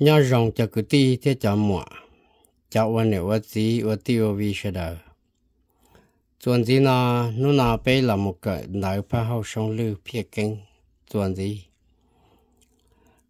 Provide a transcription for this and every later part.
nhớ rồng cho cứ ti thế cho mỏ cho quan niệm vật gì vật tiêu vi sẽ đỡ chuẩn gì nó nó nào bây là một cái nợ phá hậu sông lưu phía kinh chuẩn gì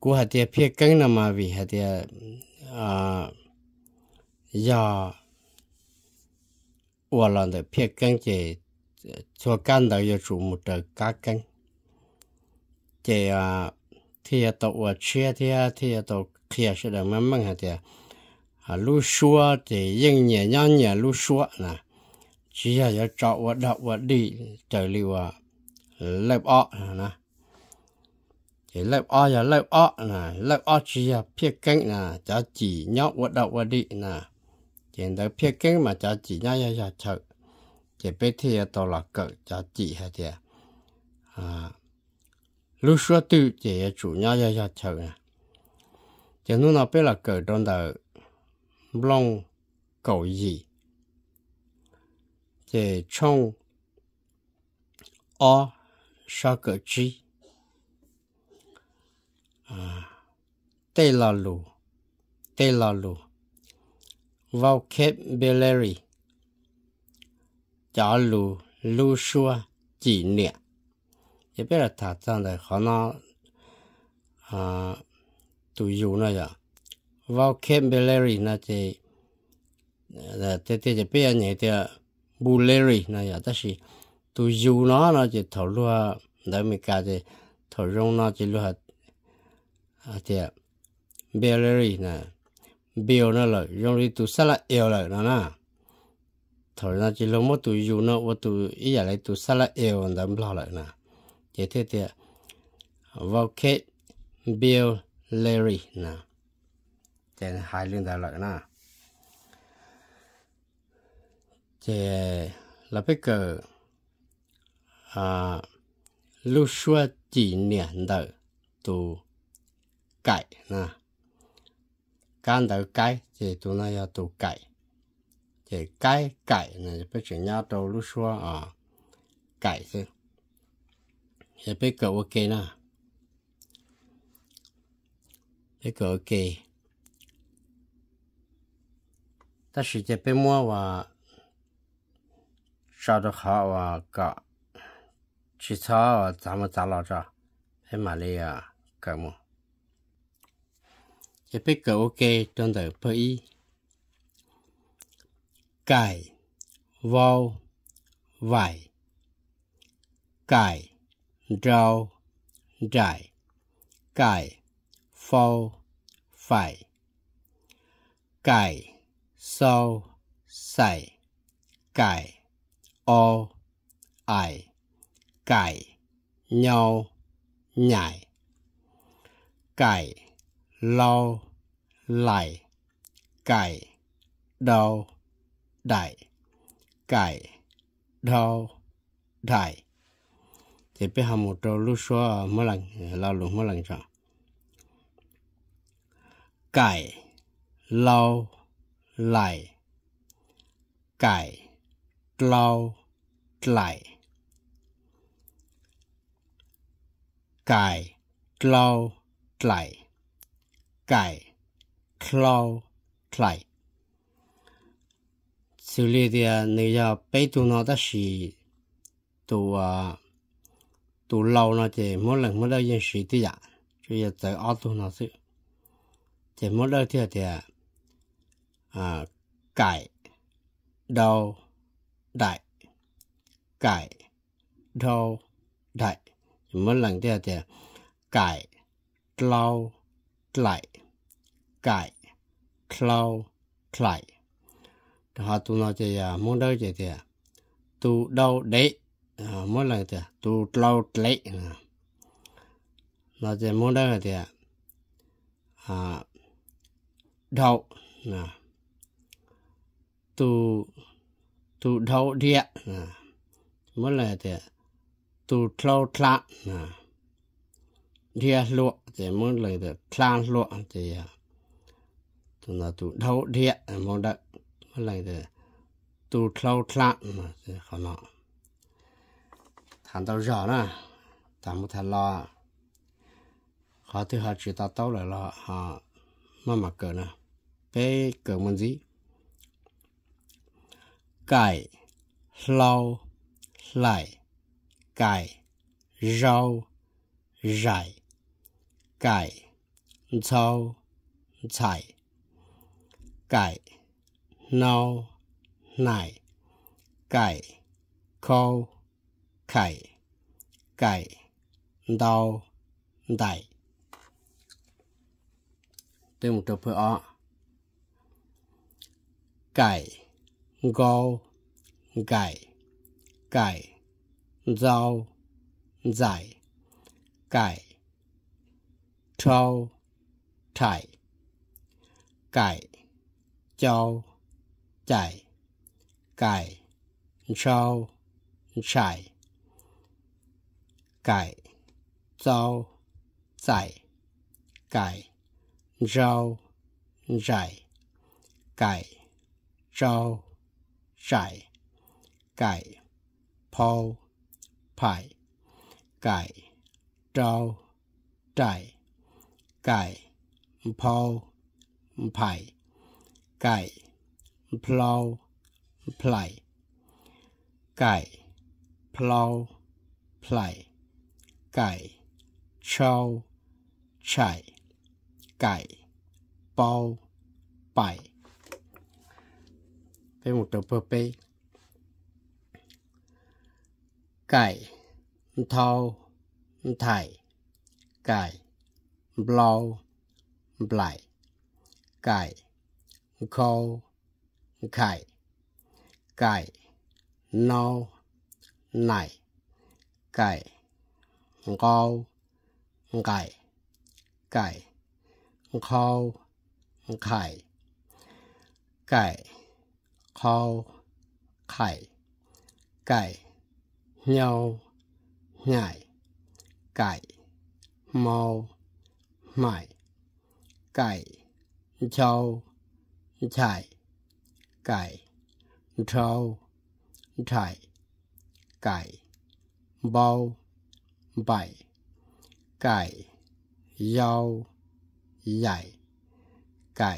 cú hạt tiệt phía kinh là mà vì hạt tiệt à giờ 我让的偏跟这做干的要注目的加跟，这啊，天到我吃天天到 kia sẽ được mang mang hạt tiền à lúc xưa thì yên nhẹ nhàng nhẹ lúc xưa nè chỉ là cho chọn và đọc và đi trở lưu à lập ọ nè thì lập ọ là lập ọ nè lập ọ chỉ là phía cánh nè cho chỉ nhau và đọc và đi nè chỉ tới phía cánh mà cho chỉ nhau nhau chợ chỉ biết thì đó là cỡ cho chỉ hay thế à lúc xưa tự chỉ chủ nhau nhau chợ nè cho nên nó biết là cỡ trong đầu long cầu gì thì trong o sao cỡ chi à tây là lù tây là lù vào kép beleri chả lù lù xua chỉ niệm 也别了他长得好那啊。tu yu na ya vào Canberra na te te te te pe ne te Bulleri na ya ta shi tu yu na na te thor lu ha da mi ka te thor rong na te lu ha a te Bulleri na Bill na lo rong ri tu sala el la na na thor na chỉ lo mo tu yu na wa tu i ya lai tu sala el da mi la la na te te te vào Canberra Larry nè chèn hai liên đại lợi nè chè là bây giờ à lúc xưa chỉ niệm đời tu cải nè can đời cái thì tu cải thì cái cải này bây giờ nhau đầu lúc xưa à cải chứ thì bây giờ ok nè 一个给。但是这边我话烧的好啊，搞吃草啊，咱们咱老着，还买了呀，干么？这边狗给真的不一，盖、包、vải cải rau trải cải phao phải cải sau sải cải o ải cải nhau nhảy cải lau lại cải đau đại cải đau đại thì bây giờ một trâu lúc xóa mới lần lao lúc mới lần rồi cải lau lại cải lau lại cải lau lại cải lau lại xử lý thì nếu giờ bây giờ nó đã là tụ tụ lâu nó thì mỗi lần mỗi lần nhận sự thì à, dạ, chứ giờ tới ở tụ nó sự thì mỗi lần thì thì à, cải đầu đại cải đầu đại thì mỗi lần thì thì cải lâu lại cải lâu lại họ tu nói thì à, mỗi lần thì thì tu đầu đấy à, mỗi lần thì tu lâu lấy à, nó thì mỗi lần thì à đầu, à. tù tù đầu địa à. mới là thì tù thâu thạ à. địa lụa thì mới là thì thạ lụa thì tù là tù đầu địa mới là mới là thì tù thâu thạ mà thì khó nọ thằng tao rõ nè tao một thằng lo họ thì họ chỉ ta tao lại lo họ mà mà cờ nè cái cường môn dĩ cải lau lại cải rau rải cải rau trải cải nâu nải cải khâu khải cải đau đại tên một chút tập hợp cải go cải cải rau giải cải trâu trải cải châu chảy cải rau trải cải rau giải cải rau giải cải Zhao, Shai, Gai, Pao, Pai, Gai, Zhao, Zai, Gai, Pao, Pai, Gai, Plow, Plai, Gai, Plow, Plai, Gai, Chao, Chai, Gai, Bao, Bai. เป็นหมดตัวเปรไก่เทาไทยไก่บลูบลายไก่โคไข่ ไก่โนไนไก่โกไก่ไก่ขโคไข่ ไก่ขาไข่ ไก่เหยาใหญ่ ไก่เมาใหม่ไก่เจ้าชายไก่เท้าชายไก่เบาใบไก่ยาวใหญ่ไก่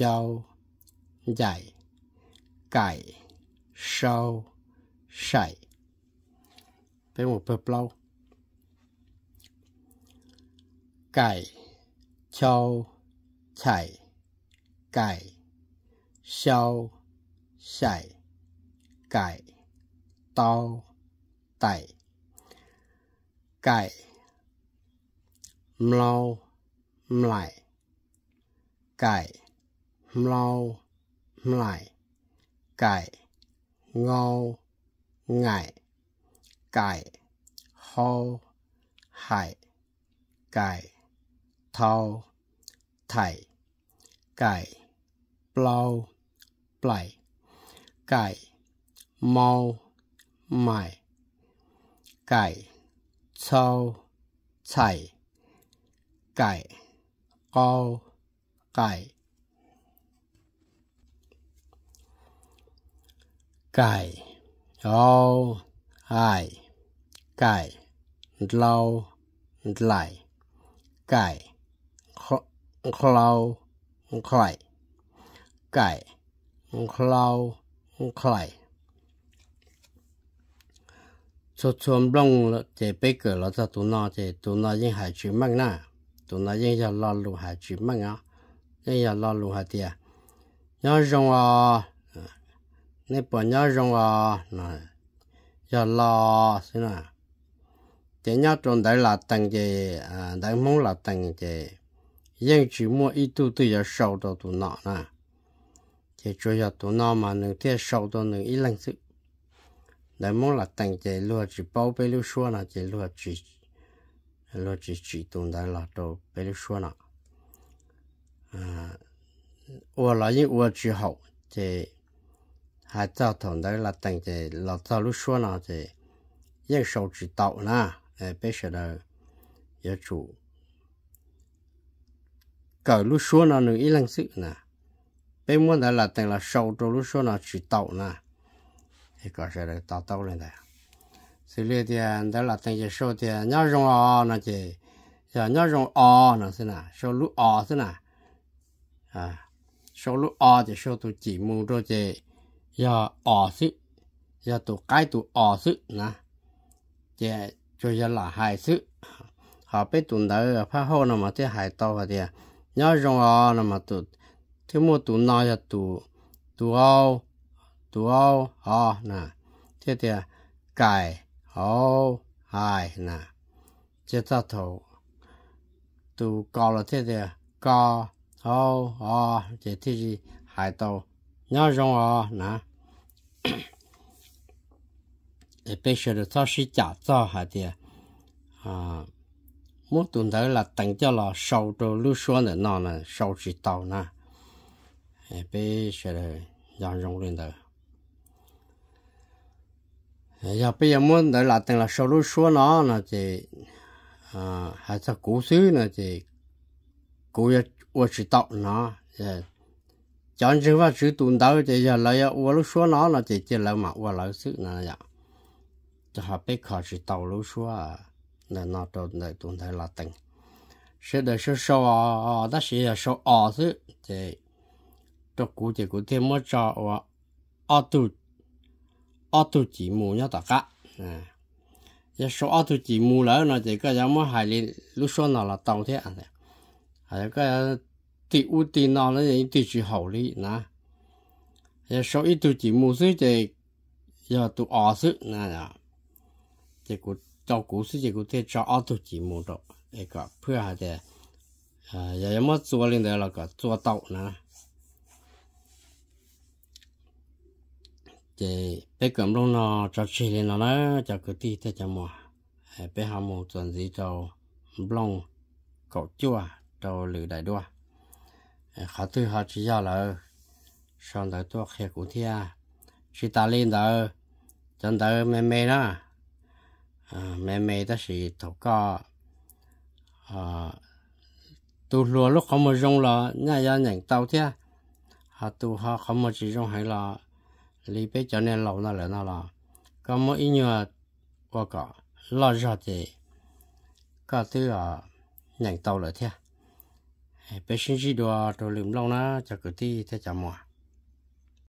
ยาวใหญ่ cải sau sải với một verb lâu cải sau sải cải sau sải cải tao tải cải mlau lại cải mlau lại cải ngô ngại cải hô hải cải thâu thảy cải plau play cải mau mải cải sâu chảy cải câu cải ไก่ยอไอไก่เลาไหลไก่เคลาไข่ไก่เคลาไข่ชุดชวนลงเจไปเกิดเราจะตัวน้อยเจตัวน้อยยังหายชื่มั่งนะตัวน้อยยังจะรอลูหายชื่อมั่งอ่ะยังจะรอลูหายเดียยังจงอ่ะ nên bỏ nhớ rong à nè giờ lo xin nè chỉ nhớ trong đấy là tăng gì à đấy muốn là tăng gì nhưng chỉ mua ít tu tự giờ sau đó tụ nọ nè chỉ chủ giờ tụ nọ mà nửa thế sau đó nửa ít lần sự đấy muốn là tăng gì luôn chỉ bao bê lưu xua nè chỉ luôn chỉ luôn chỉ chỉ tụ đấy là đồ bê lưu xua nè à là chỉ học, chỉ 还造成的了等着老早路说呢，这用手指导呢，哎，别说的也主。搞路说呢，能一两次呢，别莫得了等了手着路说呢，指导呢，哎，搞些的打到了的。所以的，得了等着手的，你用啊那这，要你用啊那是呢，手路啊是呢，啊，手路啊就手都几毛着这。giờ ở sự giờ tụ cái tụ ở sự nè để cho giờ là hai sự họ biết tụ nợ phá hô nào mà thế hai to và thì nhớ rong ở nào mà tụ thế mua tụ nọ giờ tụ tụ ao tụ ao họ nè thế thì cải hô hai nè chế ta thổ tụ cò là thế thì cò hô họ chế thế gì hai tàu nhớ rong à nè để bây giờ được tao sĩ trả cho hả đi, à muốn tuần tới là tặng cho là sầu đồ lưu xuân để nó là sầu chỉ tàu nè để bây giờ nhớ rong lên tới giờ bây giờ muốn đợi là từng là sầu lưu xuân nó là chỉ à hay là cũ xứ là chỉ cũ ở chỉ tàu nó chọn chữ và chữ tụng đầu thì giờ lấy ua lúc xóa nó là chỉ chỉ lấy mà ua lấy sự là vậy cho họ biết họ chỉ tàu lúc xóa là nó tồn tại tồn tại là tình ờ, ờ, sẽ để số số đó sẽ là số ở sự thì cho cụ thì cụ thêm một trò và ở tu ở tu chỉ mù nhau tất cả giờ số ở tu chỉ mù lỡ nó chỉ có giống một hai lúc xóa nó là tàu thế à cái 第五第六呢，人对住好哩呐。也所以对住木水的，要对二水那呀，这个照古水这个在找二对住木的，那个配合的，啊，也要么做领的那个做到呢。这别感动了，找吃的了呢，找个地在讲嘛，哎，别喊我转移到不弄搞酒啊，到刘大多啊。họ tôi họ chỉ do là xong đợi tôi khe của thia chỉ ta lên đợi chân đợi mẹ mẹ đó mẹ mẹ đó là thổ à, tu lúa lúc không mà dùng là nhà gia nhận tàu thia họ tu họ không mà chỉ dùng hay là lý bé cho nên lâu nó lại nó là có một ít nhiều qua cả lo rõ thì có thứ à nhận tàu lại thia bây giờ chỉ đồ đồ liếm long na chả cứ ti thế chả mua